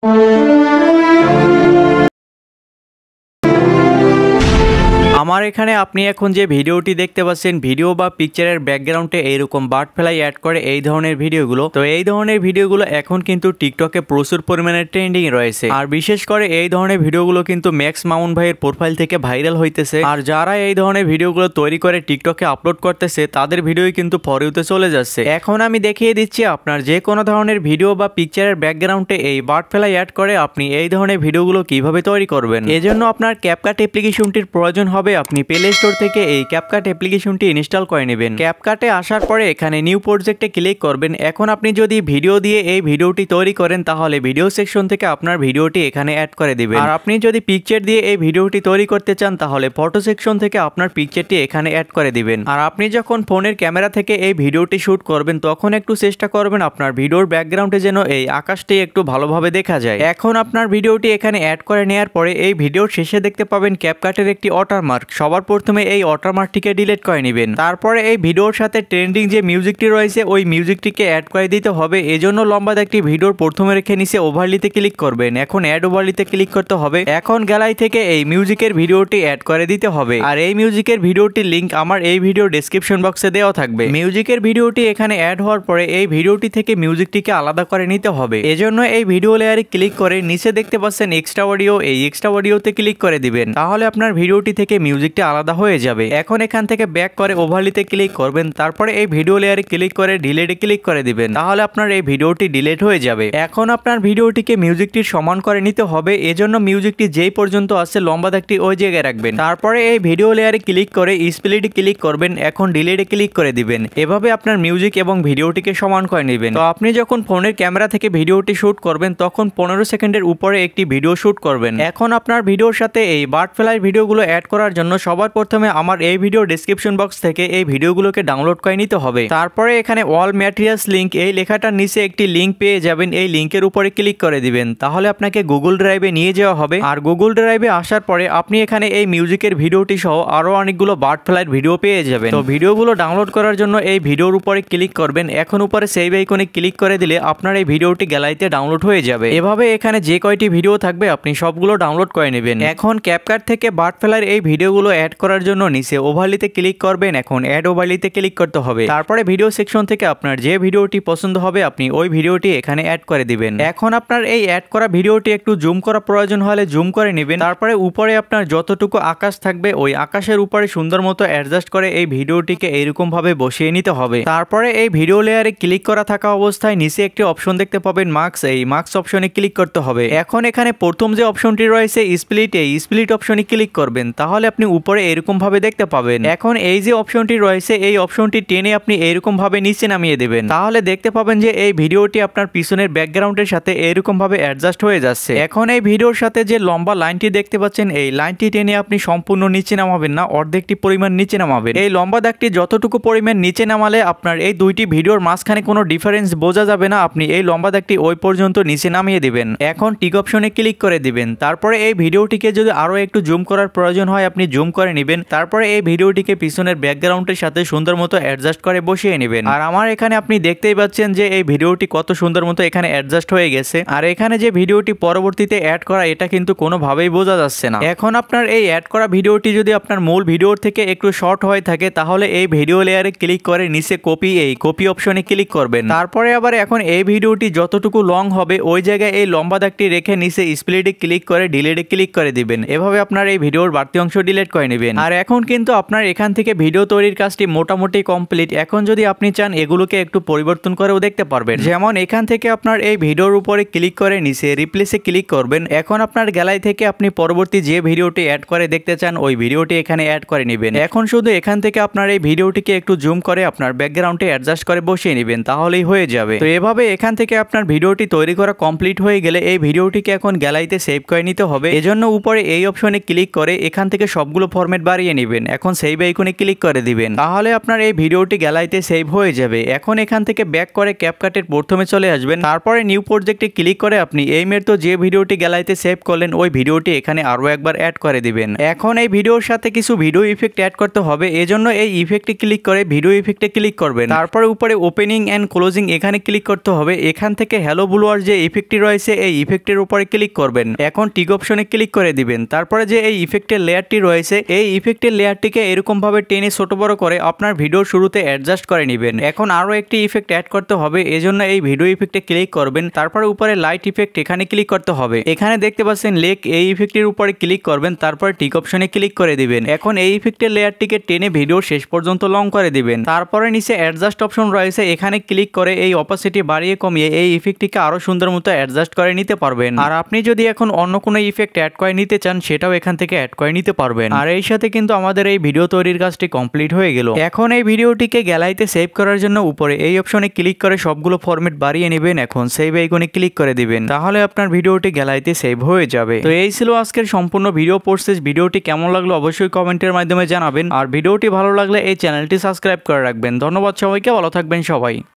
Música আমার এখানে আপনি এখন যে ভিডিওটি দেখতে পাচ্ছেন ভিডিও বা পিকচারের ব্যাকগ্রাউন্ডে এইরকম বাট ফেলাই অ্যাড করে এই ধরনের ভিডিওগুলো তো এই ধরনের ভিডিওগুলো এখন কিন্তু টিকটকে প্রচুর পরিমাণে ট্রেন্ডিং রয়েছে আর বিশেষ করে এই ধরনের ভিডিওগুলো কিন্তু ম্যাক্স মামুন ভাইয়ের প্রোফাইল থেকে ভাইরাল হইতেছে আর যারা এই ধরনের ভিডিওগুলো তৈরি করে টিকটকে আপলোড করতেছে তাদের ভিডিওই কিন্তু ফরিউতে চলে যাচ্ছে এখন আমি দেখিয়ে দিচ্ছি আপনার যে কোনো ধরনের ভিডিও বা পিকচারের ব্যাকগ্রাউন্ডে এই বাট ফেলাই অ্যাড করে আপনি এই ধরনের ভিডিওগুলো কিভাবে তৈরি করবেন এজন্য আপনার ক্যাপকাট অ্যাপ্লিকেশনটির প্রয়োজন হবে তবে আপনি প্লে স্টোর থেকে এই ক্যাপকাট অ্যাপ্লিকেশনটি ইনস্টল করে নেবেন ক্যাপকাটে আসার পরে এখানে নিউ প্রজেক্টে ক্লিক করবেন এখন আপনি যদি ভিডিও দিয়ে এই ভিডিওটি তৈরি করেন তাহলে ভিডিও সেকশন থেকে আপনার ভিডিওটি এখানে অ্যাড করে দেবেন আর আপনি যদি পিকচার দিয়ে এই ভিডিওটি তৈরি করতে চান তাহলে ফটো সেকশন থেকে আপনার পিকচারটি এখানে অ্যাড করে দিবেন আর আপনি যখন ফোনের ক্যামেরা থেকে এই ভিডিওটি শ্যুট করবেন তখন একটু চেষ্টা করবেন আপনার ভিডিওর ব্যাকগ্রাউন্ডে যেন এই আকাশটি একটু ভালোভাবে দেখা যায় এখন আপনার ভিডিওটি এখানে অ্যাড করে নেওয়ার পরে এই ভিডিওর শেষে দেখতে পাবেন ক্যাপকাটের একটি মার্ক ওয়াটারমার্ক সবার প্রথমে এই ওয়াটারমার্কটিকে ডিলিট করে নেবেন তারপরে এই ভিডিওর সাথে ট্রেন্ডিং যে মিউজিকটি রয়েছে ওই মিউজিকটিকে অ্যাড করে দিতে হবে এজন্য লম্বা একটি ভিডিওর প্রথমে রেখে নিচে ওভারলিতে ক্লিক করবেন এখন অ্যাড ওভারলিতে ক্লিক করতে হবে এখন গ্যালারি থেকে এই মিউজিকের ভিডিওটি অ্যাড করে দিতে হবে আর এই মিউজিকের ভিডিওটির লিঙ্ক আমার এই ভিডিও ডিসক্রিপশন বক্সে দেওয়া থাকবে মিউজিকের ভিডিওটি এখানে অ্যাড হওয়ার পরে এই ভিডিওটি থেকে মিউজিকটিকে আলাদা করে নিতে হবে এজন্য এই ভিডিও লেয়ারে ক্লিক করে নিচে দেখতে পাচ্ছেন এক্সট্রা অডিও এই এক্সট্রা অডিওতে ক্লিক করে দিবেন তাহলে আপনার ভিডিওটি থেকে মিউজিকটা আলাদা হয়ে যাবে এখন এখান থেকে ব্যাক করে ওভারলিতে ক্লিক করবেন তারপরে এই ভিডিও লেয়ারে ক্লিক করে ডিলেটে ক্লিক করে দিবেন তাহলে আপনার এই ভিডিওটি ডিলেট হয়ে যাবে এখন আপনার ভিডিওটিকে মিউজিকটির সমান করে নিতে হবে এজন্য মিউজিকটি যেই পর্যন্ত আসছে লম্বা দাগটি ওই জায়গায় রাখবেন তারপরে এই ভিডিও লেয়ারে ক্লিক করে স্প্লিটে ক্লিক করবেন এখন ডিলেটে ক্লিক করে দিবেন এভাবে আপনার মিউজিক এবং ভিডিওটিকে সমান করে নেবেন তো আপনি যখন ফোনের ক্যামেরা থেকে ভিডিওটি শ্যুট করবেন তখন পনেরো সেকেন্ডের উপরে একটি ভিডিও শ্যুট করবেন এখন আপনার ভিডিওর সাথে এই বার্ড ফ্লাই ভিডিওগুলো অ্যাড করার জন্য সবার প্রথমে আমার এই ভিডিও ডিসক্রিপশন বক্স থেকে এই ভিডিওগুলোকে ডাউনলোড করে নিতে হবে তারপরে এখানে অল ম্যাটেরিয়ালস লিঙ্ক এই লেখাটার নিচে একটি লিঙ্ক পেয়ে যাবেন এই লিঙ্কের উপরে ক্লিক করে দিবেন তাহলে আপনাকে গুগল ড্রাইভে নিয়ে যাওয়া হবে আর গুগল ড্রাইভে আসার পরে আপনি এখানে এই মিউজিকের ভিডিওটি সহ আরও অনেকগুলো বার্ড ফ্লাইট ভিডিও পেয়ে যাবেন তো ভিডিওগুলো ডাউনলোড করার জন্য এই ভিডিওর উপরে ক্লিক করবেন এখন উপরে সেই বাইকনে ক্লিক করে দিলে আপনার এই ভিডিওটি গ্যালারিতে ডাউনলোড হয়ে যাবে এভাবে এখানে যে কয়টি ভিডিও থাকবে আপনি সবগুলো ডাউনলোড করে নেবেন এখন ক্যাপকার্ট থেকে বার্ড ফ্লাইয়ের এই ভিডিও ভিডিওগুলো অ্যাড করার জন্য নিচে ওভারলিতে ক্লিক করবেন এখন অ্যাড ওভারলিতে ক্লিক করতে হবে তারপরে ভিডিও সেকশন থেকে আপনার যে ভিডিওটি পছন্দ হবে আপনি ওই ভিডিওটি এখানে অ্যাড করে দিবেন এখন আপনার এই অ্যাড করা ভিডিওটি একটু জুম করা প্রয়োজন হলে জুম করে নেবেন তারপরে উপরে আপনার যতটুকু আকাশ থাকবে ওই আকাশের উপরে সুন্দর মতো অ্যাডজাস্ট করে এই ভিডিওটিকে ভাবে বসিয়ে নিতে হবে তারপরে এই ভিডিও লেয়ারে ক্লিক করা থাকা অবস্থায় নিচে একটি অপশন দেখতে পাবেন মার্কস এই মার্কস অপশনে ক্লিক করতে হবে এখন এখানে প্রথম যে অপশনটি রয়েছে স্প্লিট এই স্প্লিট অপশনে ক্লিক করবেন তাহলে আপনি উপরে এরকমভাবে দেখতে পাবেন এখন এই যে অপশনটি রয়েছে এই অপশনটি টেনে আপনি এরকমভাবে নিচে নামিয়ে দেবেন তাহলে দেখতে পাবেন যে এই ভিডিওটি আপনার পিছনের ব্যাকগ্রাউন্ডের সাথে এরকমভাবে অ্যাডজাস্ট হয়ে যাচ্ছে এখন এই ভিডিওর সাথে যে লম্বা লাইনটি দেখতে পাচ্ছেন এই লাইনটি টেনে আপনি সম্পূর্ণ নিচে নামাবেন না অর্ধেকটি পরিমাণ নিচে নামাবেন এই লম্বা দাগটি যতটুকু পরিমাণ নিচে নামালে আপনার এই দুইটি ভিডিওর মাঝখানে কোনো ডিফারেন্স বোঝা যাবে না আপনি এই লম্বা দাগটি ওই পর্যন্ত নিচে নামিয়ে দিবেন এখন টিক অপশনে ক্লিক করে দিবেন তারপরে এই ভিডিওটিকে যদি আরও একটু জুম করার প্রয়োজন হয় আপনি জুম করে নেবেন তারপরে এই ভিডিওটিকে পিছনের ব্যাকগ্রাউন্ডের সাথে সুন্দর মতো অ্যাডজাস্ট করে বসিয়ে নেবেন আর আমার এখানে আপনি দেখতেই পাচ্ছেন যে এই ভিডিওটি কত সুন্দর মতো এখানে অ্যাডজাস্ট হয়ে গেছে আর এখানে যে ভিডিওটি পরবর্তীতে অ্যাড করা এটা কিন্তু কোনোভাবেই বোঝা যাচ্ছে না এখন আপনার এই অ্যাড করা ভিডিওটি যদি আপনার মূল ভিডিওর থেকে একটু শর্ট হয়ে থাকে তাহলে এই ভিডিও লেয়ারে ক্লিক করে নিচে কপি এই কপি অপশনে ক্লিক করবেন তারপরে আবার এখন এই ভিডিওটি যতটুকু লং হবে ওই জায়গায় এই লম্বা দাগটি রেখে নিচে স্প্লিটে ক্লিক করে ডিলেটে ক্লিক করে দিবেন এভাবে আপনার এই ভিডিওর বাড়তি অংশ ডিলে সিলেক্ট করে নেবেন আর এখন কিন্তু আপনার এখান থেকে ভিডিও তৈরির কাজটি মোটামুটি কমপ্লিট এখন যদি আপনি চান এগুলোকে একটু পরিবর্তন করেও দেখতে পারবেন যেমন এখান থেকে আপনার এই ভিডিওর উপরে ক্লিক করে নিচে রিপ্লেসে ক্লিক করবেন এখন আপনার গ্যালারি থেকে আপনি পরবর্তী যে ভিডিওটি অ্যাড করে দেখতে চান ওই ভিডিওটি এখানে অ্যাড করে নেবেন এখন শুধু এখান থেকে আপনার এই ভিডিওটিকে একটু জুম করে আপনার ব্যাকগ্রাউন্ডে অ্যাডজাস্ট করে বসিয়ে নেবেন তাহলেই হয়ে যাবে তো এভাবে এখান থেকে আপনার ভিডিওটি তৈরি করা কমপ্লিট হয়ে গেলে এই ভিডিওটিকে এখন গ্যালারিতে সেভ করে নিতে হবে এজন্য উপরে এই অপশনে ক্লিক করে এখান থেকে সবগুলো ফরম্যাট বাড়িয়ে নেবেন এখন সেভ আইকনে ক্লিক করে দিবেন তাহলে আপনার এই ভিডিওটি গ্যালারিতে সেভ হয়ে যাবে এখন এখান থেকে ব্যাক করে ক্যাপকাটের প্রথমে চলে আসবেন তারপরে নিউ প্রজেক্টে ক্লিক করে আপনি এই মেয়ের তো যে ভিডিওটি গ্যালারিতে সেভ করলেন ওই ভিডিওটি এখানে আরও একবার অ্যাড করে দিবেন এখন এই ভিডিওর সাথে কিছু ভিডিও ইফেক্ট অ্যাড করতে হবে এজন্য এই ইফেক্টে ক্লিক করে ভিডিও ইফেক্টে ক্লিক করবেন তারপরে উপরে ওপেনিং অ্যান্ড ক্লোজিং এখানে ক্লিক করতে হবে এখান থেকে হ্যালো ব্লুয়ার যে ইফেক্টটি রয়েছে এই ইফেক্টের উপরে ক্লিক করবেন এখন টিক অপশনে ক্লিক করে দিবেন তারপরে যে এই ইফেক্টের লেয়ারটি রয়েছে এই ইফেক্টের লেয়ারটিকে এরকমভাবে টেনে ছোট বড় করে আপনার ভিডিওর শুরুতে অ্যাডজাস্ট করে নেবেন এখন আরও একটি ইফেক্ট অ্যাড করতে হবে এজন্য এই ভিডিও ইফেক্টে ক্লিক করবেন তারপরে উপরে লাইট ইফেক্ট এখানে ক্লিক করতে হবে এখানে দেখতে পাচ্ছেন লেক এই ইফেক্টের উপরে ক্লিক করবেন তারপর টিক অপশনে ক্লিক করে দিবেন এখন এই ইফেক্টের লেয়ারটিকে টেনে ভিডিও শেষ পর্যন্ত লং করে দিবেন তারপরে নিচে অ্যাডজাস্ট অপশন রয়েছে এখানে ক্লিক করে এই অপাসিটি বাড়িয়ে কমিয়ে এই ইফেক্টটিকে আরও সুন্দর মতো অ্যাডজাস্ট করে নিতে পারবেন আর আপনি যদি এখন অন্য কোনো ইফেক্ট অ্যাড করে নিতে চান সেটাও এখান থেকে অ্যাড করে নিতে পারবেন পারবেন আর এই সাথে কিন্তু আমাদের এই ভিডিও তৈরির কাজটি কমপ্লিট হয়ে গেল এখন এই ভিডিওটিকে গ্যালারিতে সেভ করার জন্য উপরে এই অপশনে ক্লিক করে সবগুলো ফরম্যাট বাড়িয়ে নেবেন এখন সেভ আইকনে ক্লিক করে দিবেন তাহলে আপনার ভিডিওটি গ্যালারিতে সেভ হয়ে যাবে তো এই ছিল আজকের সম্পূর্ণ ভিডিও প্রসেস ভিডিওটি কেমন লাগলো অবশ্যই কমেন্টের মাধ্যমে জানাবেন আর ভিডিওটি ভালো লাগলে এই চ্যানেলটি সাবস্ক্রাইব করে রাখবেন ধন্যবাদ সবাইকে ভালো থাকবেন সবাই